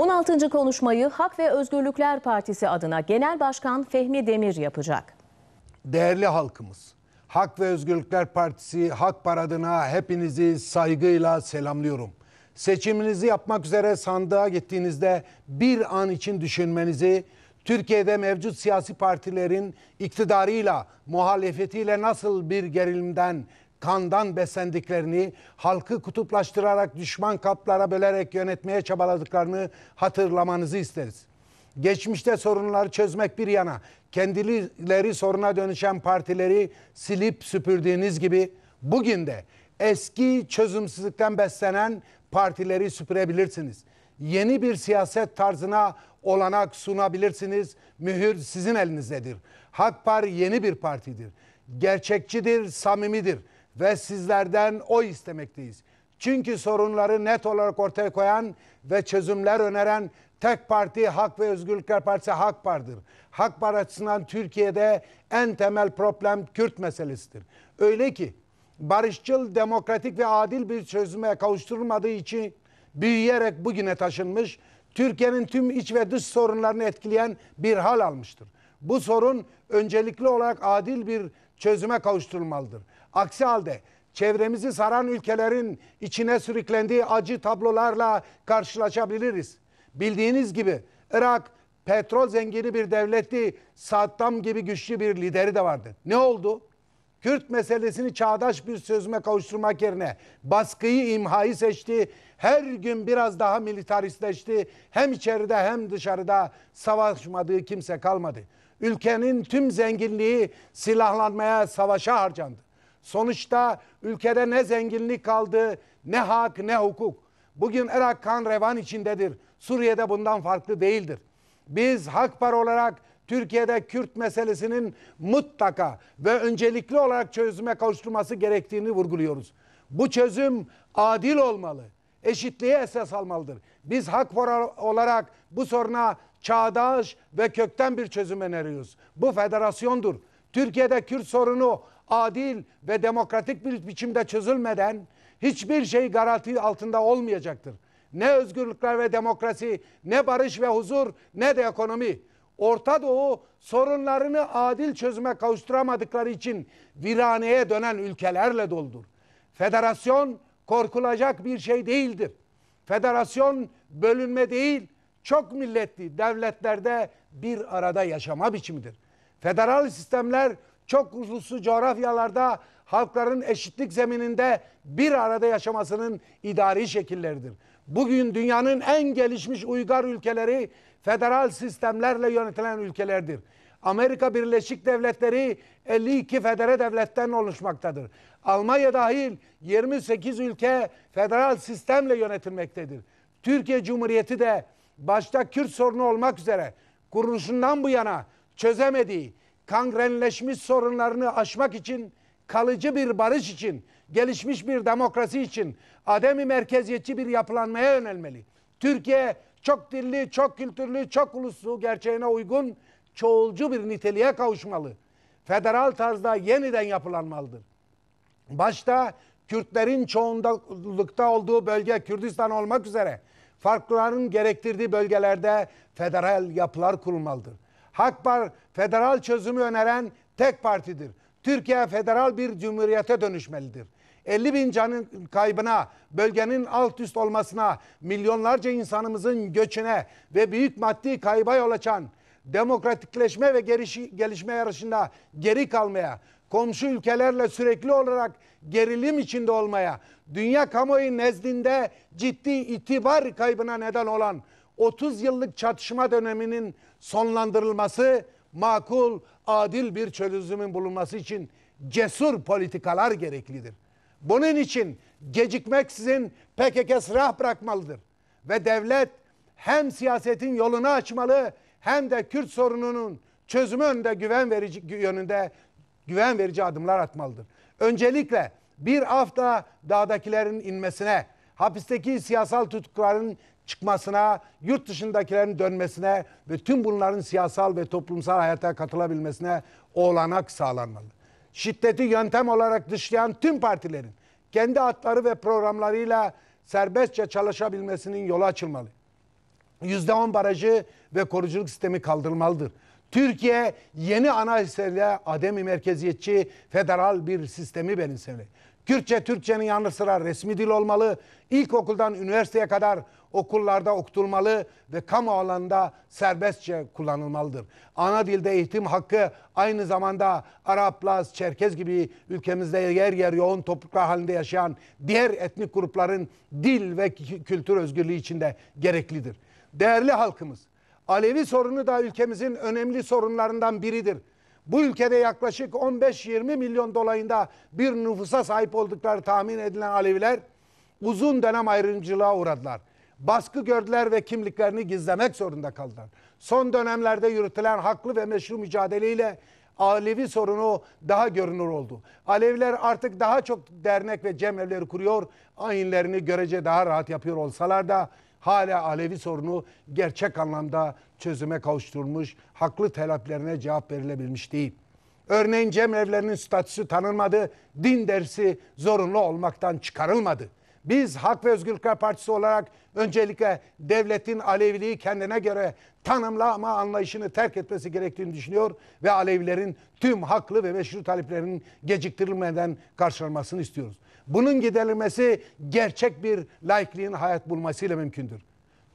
16. konuşmayı Hak ve Özgürlükler Partisi adına Genel Başkan Fehmi Demir yapacak. Değerli halkımız, Hak ve Özgürlükler Partisi Hak Paradı'na hepinizi saygıyla selamlıyorum. Seçiminizi yapmak üzere sandığa gittiğinizde bir an için düşünmenizi, Türkiye'de mevcut siyasi partilerin iktidarıyla, muhalefetiyle nasıl bir gerilimden kandan beslendiklerini, halkı kutuplaştırarak düşman kaplara bölerek yönetmeye çabaladıklarını hatırlamanızı isteriz. Geçmişte sorunları çözmek bir yana, kendileri soruna dönüşen partileri silip süpürdüğünüz gibi bugün de eski çözümsüzlükten beslenen partileri süpürebilirsiniz. Yeni bir siyaset tarzına olanak sunabilirsiniz. Mühür sizin elinizdedir. Hak Hakpar yeni bir partidir. Gerçekçidir, samimidir ve sizlerden oy istemekteyiz. Çünkü sorunları net olarak ortaya koyan ve çözümler öneren tek parti Hak ve Özgürlükler Partisi Hak Partidir. Hak Par Türkiye'de en temel problem Kürt meselesidir. Öyle ki barışçıl, demokratik ve adil bir çözüme kavuşturulmadığı için büyüyerek bugüne taşınmış, Türkiye'nin tüm iç ve dış sorunlarını etkileyen bir hal almıştır. Bu sorun öncelikli olarak adil bir çözüme kavuşturulmalıdır. Aksi halde çevremizi saran ülkelerin içine sürüklendiği acı tablolarla karşılaşabiliriz. Bildiğiniz gibi Irak petrol zengini bir devletti. Saddam gibi güçlü bir lideri de vardı. Ne oldu? Kürt meselesini çağdaş bir sözüme kavuşturmak yerine baskıyı, imhayı seçti. Her gün biraz daha militaristleşti. Hem içeride hem dışarıda savaşmadığı kimse kalmadı. Ülkenin tüm zenginliği silahlanmaya, savaşa harcandı. Sonuçta ülkede ne zenginlik kaldı, ne hak, ne hukuk. Bugün Irak kan revan içindedir. Suriye'de bundan farklı değildir. Biz Hakpar olarak Türkiye'de Kürt meselesinin mutlaka ve öncelikli olarak çözüme kavuşturulması gerektiğini vurguluyoruz. Bu çözüm adil olmalı. Eşitliğe esas almalıdır. Biz Hakpar olarak bu soruna çağdaş ve kökten bir çözüm öneriyoruz. Bu federasyondur. Türkiye'de Kürt sorunu adil ve demokratik bir biçimde çözülmeden hiçbir şey garanti altında olmayacaktır. Ne özgürlükler ve demokrasi, ne barış ve huzur, ne de ekonomi. Orta Doğu sorunlarını adil çözüme kavuşturamadıkları için viraneye dönen ülkelerle doldur. Federasyon korkulacak bir şey değildir. Federasyon bölünme değil, çok milletli devletlerde bir arada yaşama biçimidir. Federal sistemler çok uluslu coğrafyalarda halkların eşitlik zemininde bir arada yaşamasının idari şekilleridir. Bugün dünyanın en gelişmiş uygar ülkeleri federal sistemlerle yönetilen ülkelerdir. Amerika Birleşik Devletleri 52 federe devletten oluşmaktadır. Almanya dahil 28 ülke federal sistemle yönetilmektedir. Türkiye Cumhuriyeti de başta Kürt sorunu olmak üzere kuruluşundan bu yana çözemediği kangrenleşmiş sorunlarını aşmak için, kalıcı bir barış için, gelişmiş bir demokrasi için ademi merkeziyetçi bir yapılanmaya yönelmeli. Türkiye çok dilli, çok kültürlü, çok uluslu gerçeğine uygun çoğulcu bir niteliğe kavuşmalı. Federal tarzda yeniden yapılanmalıdır. Başta Kürtlerin çoğunlukta olduğu bölge Kürdistan olmak üzere farklıların gerektirdiği bölgelerde federal yapılar kurulmalıdır. Hakbar federal çözümü öneren tek partidir. Türkiye federal bir cumhuriyete dönüşmelidir. 50 bin canın kaybına, bölgenin alt üst olmasına, milyonlarca insanımızın göçüne ve büyük maddi kayba yol açan demokratikleşme ve gelişi, gelişme yarışında geri kalmaya, komşu ülkelerle sürekli olarak gerilim içinde olmaya, dünya kamuoyu nezdinde ciddi itibar kaybına neden olan 30 yıllık çatışma döneminin sonlandırılması makul, adil bir çözümün bulunması için cesur politikalar gereklidir. Bunun için gecikmeksizin PKK silah bırakmalıdır. Ve devlet hem siyasetin yolunu açmalı hem de Kürt sorununun çözümü önünde güven verici yönünde güven verici adımlar atmalıdır. Öncelikle bir hafta dağdakilerin inmesine, hapisteki siyasal tutukların çıkmasına, yurt dışındakilerin dönmesine ve tüm bunların siyasal ve toplumsal hayata katılabilmesine olanak sağlanmalı. Şiddeti yöntem olarak dışlayan tüm partilerin kendi atları ve programlarıyla serbestçe çalışabilmesinin yolu açılmalı. %10 barajı ve koruculuk sistemi kaldırılmalıdır. Türkiye yeni anayasayla ademi merkeziyetçi federal bir sistemi benimsemeli. Türkçe Türkçenin yanı sıra resmi dil olmalı. İlkokuldan üniversiteye kadar okullarda okutulmalı ve kamu alanında serbestçe kullanılmalıdır. Ana dilde eğitim hakkı aynı zamanda Arap, Laz, Çerkez gibi ülkemizde yer yer yoğun topluluklar halinde yaşayan diğer etnik grupların dil ve kültür özgürlüğü içinde gereklidir. Değerli halkımız, Alevi sorunu da ülkemizin önemli sorunlarından biridir. Bu ülkede yaklaşık 15-20 milyon dolayında bir nüfusa sahip oldukları tahmin edilen Aleviler uzun dönem ayrımcılığa uğradılar. Baskı gördüler ve kimliklerini gizlemek zorunda kaldılar. Son dönemlerde yürütülen haklı ve meşru mücadeleyle Alevi sorunu daha görünür oldu. Aleviler artık daha çok dernek ve cemevleri kuruyor, ayinlerini görece daha rahat yapıyor olsalar da hala Alevi sorunu gerçek anlamda çözüme kavuşturulmuş, haklı taleplerine cevap verilebilmiş değil. Örneğin cemevlerinin statüsü tanınmadı, din dersi zorunlu olmaktan çıkarılmadı. Biz Hak ve Özgürlükler Partisi olarak öncelikle devletin Aleviliği kendine göre tanımlama anlayışını terk etmesi gerektiğini düşünüyor ve Alevilerin tüm haklı ve meşru taleplerinin geciktirilmeden karşılanmasını istiyoruz. Bunun giderilmesi gerçek bir laikliğin hayat bulmasıyla mümkündür.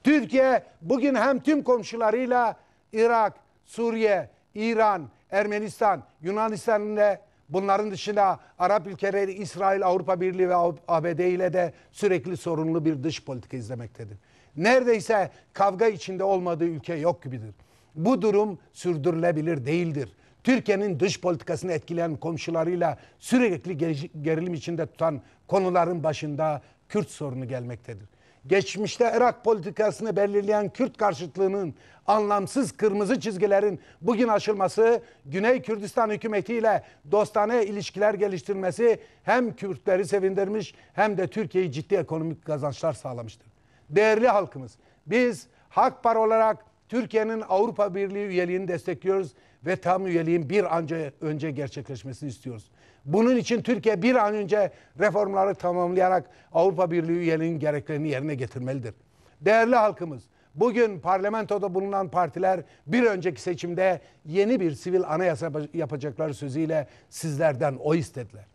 Türkiye bugün hem tüm komşularıyla Irak, Suriye, İran, Ermenistan, Yunanistan ile bunların dışında Arap ülkeleri, İsrail, Avrupa Birliği ve ABD ile de sürekli sorunlu bir dış politika izlemektedir. Neredeyse kavga içinde olmadığı ülke yok gibidir. Bu durum sürdürülebilir değildir. Türkiye'nin dış politikasını etkileyen komşularıyla sürekli gerilim içinde tutan konuların başında Kürt sorunu gelmektedir. Geçmişte Irak politikasını belirleyen Kürt karşıtlığının anlamsız kırmızı çizgilerin bugün aşılması, Güney Kürdistan hükümetiyle dostane ilişkiler geliştirmesi hem Kürtleri sevindirmiş hem de Türkiye'yi ciddi ekonomik kazançlar sağlamıştır. Değerli halkımız, biz Hak Par olarak Türkiye'nin Avrupa Birliği üyeliğini destekliyoruz ve tam üyeliğin bir anca önce gerçekleşmesini istiyoruz. Bunun için Türkiye bir an önce reformları tamamlayarak Avrupa Birliği üyeliğinin gereklerini yerine getirmelidir. Değerli halkımız, bugün parlamentoda bulunan partiler bir önceki seçimde yeni bir sivil anayasa yapacakları sözüyle sizlerden o istediler.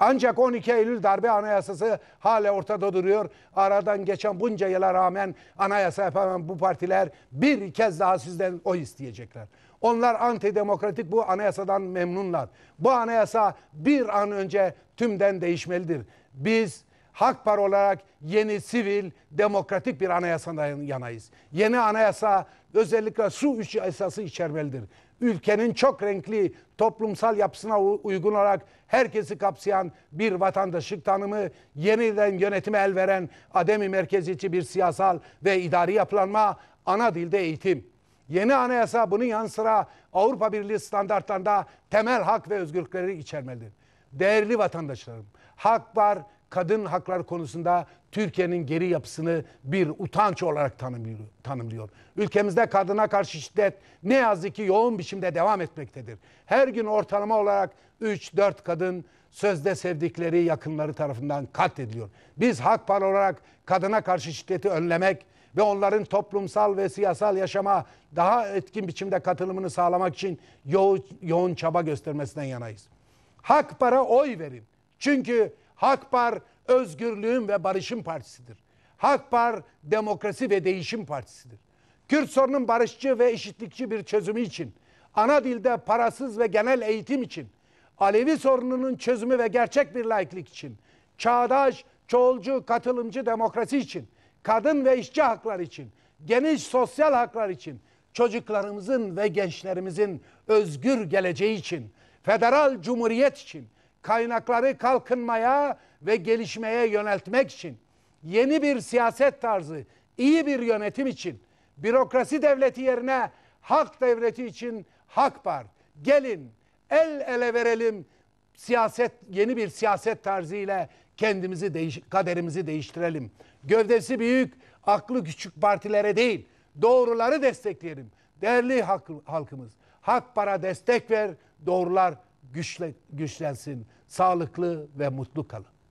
Ancak 12 Eylül darbe anayasası hala ortada duruyor. Aradan geçen bunca yıla rağmen anayasa yapan bu partiler bir kez daha sizden oy isteyecekler. Onlar antidemokratik bu anayasadan memnunlar. Bu anayasa bir an önce tümden değişmelidir. Biz Hak Par olarak yeni sivil demokratik bir anayasadan yanayız. Yeni anayasa özellikle su üç esası içermelidir ülkenin çok renkli toplumsal yapısına uygun olarak herkesi kapsayan bir vatandaşlık tanımı, yeniden yönetime el veren ademi merkeziçi bir siyasal ve idari yapılanma, ana dilde eğitim. Yeni anayasa bunun yanı sıra Avrupa Birliği standartlarında temel hak ve özgürlükleri içermelidir. Değerli vatandaşlarım, hak var, kadın hakları konusunda Türkiye'nin geri yapısını bir utanç olarak tanımlıyor. Ülkemizde kadına karşı şiddet ne yazık ki yoğun biçimde devam etmektedir. Her gün ortalama olarak 3-4 kadın sözde sevdikleri yakınları tarafından katlediliyor. Biz Hak Par olarak kadına karşı şiddeti önlemek ve onların toplumsal ve siyasal yaşama daha etkin biçimde katılımını sağlamak için yo yoğun çaba göstermesinden yanayız. Hak para oy verin. Çünkü Hakpar Özgürlüğün ve Barışın Partisidir. Hakpar Demokrasi ve Değişim Partisidir. Kürt sorunun barışçı ve eşitlikçi bir çözümü için, ana dilde parasız ve genel eğitim için, Alevi sorununun çözümü ve gerçek bir laiklik için, çağdaş, çoğulcu, katılımcı demokrasi için, kadın ve işçi hakları için, geniş sosyal haklar için, çocuklarımızın ve gençlerimizin özgür geleceği için, federal cumhuriyet için, kaynakları kalkınmaya ve gelişmeye yöneltmek için, yeni bir siyaset tarzı, iyi bir yönetim için, bürokrasi devleti yerine hak devleti için hak var. Gelin el ele verelim siyaset yeni bir siyaset tarzı ile kendimizi değiş, kaderimizi değiştirelim. Gövdesi büyük, aklı küçük partilere değil, doğruları destekleyelim. Değerli halkımız, hak para destek ver, doğrular güçle, güçlensin, sağlıklı ve mutlu kalın.